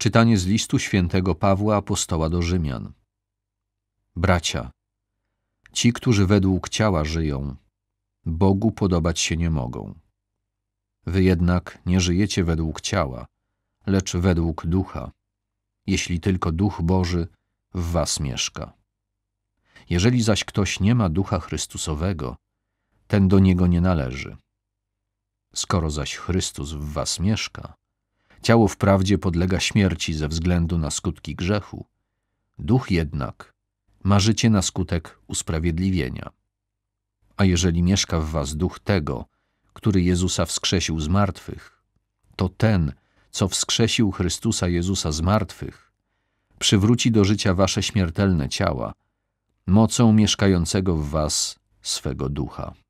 Czytanie z listu świętego Pawła apostoła do Rzymian. Bracia, ci, którzy według ciała żyją, Bogu podobać się nie mogą. Wy jednak nie żyjecie według ciała, lecz według ducha, jeśli tylko duch Boży w was mieszka. Jeżeli zaś ktoś nie ma ducha Chrystusowego, ten do niego nie należy. Skoro zaś Chrystus w was mieszka, Ciało wprawdzie podlega śmierci ze względu na skutki grzechu. Duch jednak ma życie na skutek usprawiedliwienia. A jeżeli mieszka w was duch tego, który Jezusa wskrzesił z martwych, to ten, co wskrzesił Chrystusa Jezusa z martwych, przywróci do życia wasze śmiertelne ciała, mocą mieszkającego w was swego ducha.